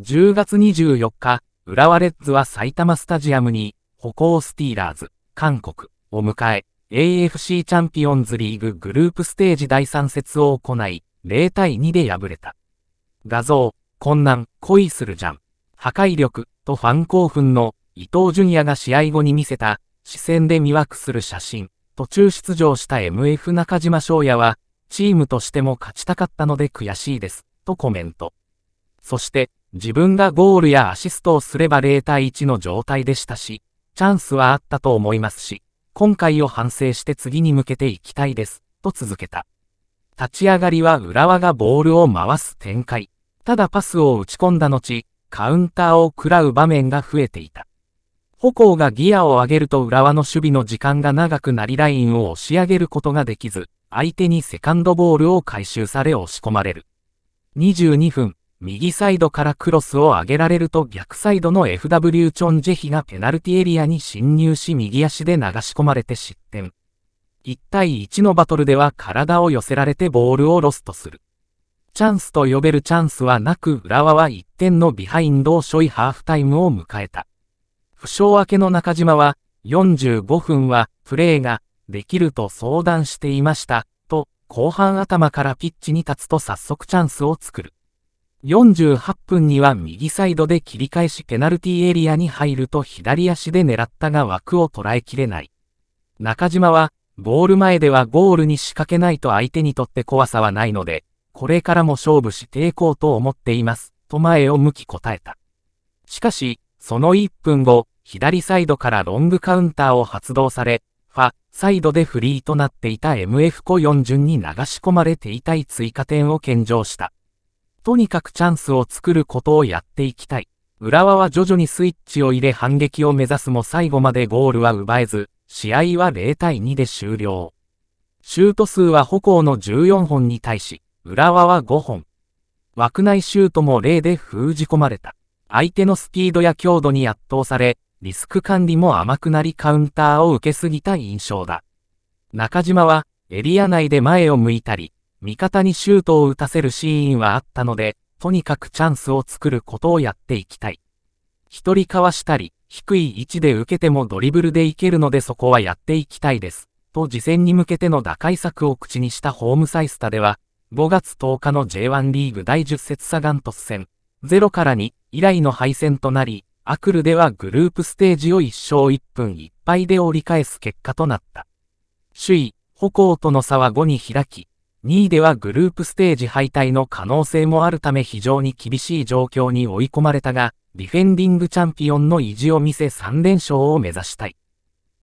10月24日、浦和レッズは埼玉スタジアムに、歩行スティーラーズ、韓国を迎え、AFC チャンピオンズリーググループステージ第3節を行い、0対2で敗れた。画像、困難、恋するじゃん。破壊力、とファン興奮の伊東純也が試合後に見せた、視線で魅惑する写真。途中出場した MF 中島翔也は、チームとしても勝ちたかったので悔しいです、とコメント。そして、自分がゴールやアシストをすれば0対1の状態でしたし、チャンスはあったと思いますし、今回を反省して次に向けていきたいです、と続けた。立ち上がりは浦和がボールを回す展開。ただパスを打ち込んだ後、カウンターを食らう場面が増えていた。歩行がギアを上げると浦和の守備の時間が長くなりラインを押し上げることができず、相手にセカンドボールを回収され押し込まれる。22分、右サイドからクロスを上げられると逆サイドの FW チョンジェヒがペナルティエリアに侵入し右足で流し込まれて失点。1対1のバトルでは体を寄せられてボールをロストする。チャンスと呼べるチャンスはなく浦和は1点のビハインドを背負いハーフタイムを迎えた。負傷明けの中島は45分はプレーができると相談していましたと後半頭からピッチに立つと早速チャンスを作る。48分には右サイドで切り返しペナルティエリアに入ると左足で狙ったが枠を捉えきれない。中島は、ゴール前ではゴールに仕掛けないと相手にとって怖さはないので、これからも勝負していこうと思っています、と前を向き答えた。しかし、その1分後、左サイドからロングカウンターを発動され、ファ、サイドでフリーとなっていた MF コ4順に流し込まれていたい追加点を献上した。とにかくチャンスを作ることをやっていきたい。浦和は徐々にスイッチを入れ反撃を目指すも最後までゴールは奪えず、試合は0対2で終了。シュート数は歩行の14本に対し、浦和は5本。枠内シュートも0で封じ込まれた。相手のスピードや強度に圧倒され、リスク管理も甘くなりカウンターを受けすぎた印象だ。中島は、エリア内で前を向いたり、味方にシュートを打たせるシーンはあったので、とにかくチャンスを作ることをやっていきたい。一人かわしたり、低い位置で受けてもドリブルでいけるのでそこはやっていきたいです。と次戦に向けての打開策を口にしたホームサイスタでは、5月10日の J1 リーグ第10節サガントス戦、0から2以来の敗戦となり、アクルではグループステージを1勝1分1敗で折り返す結果となった。首位、歩行との差は5に開き、2位ではグループステージ敗退の可能性もあるため非常に厳しい状況に追い込まれたが、ディフェンディングチャンピオンの意地を見せ3連勝を目指したい。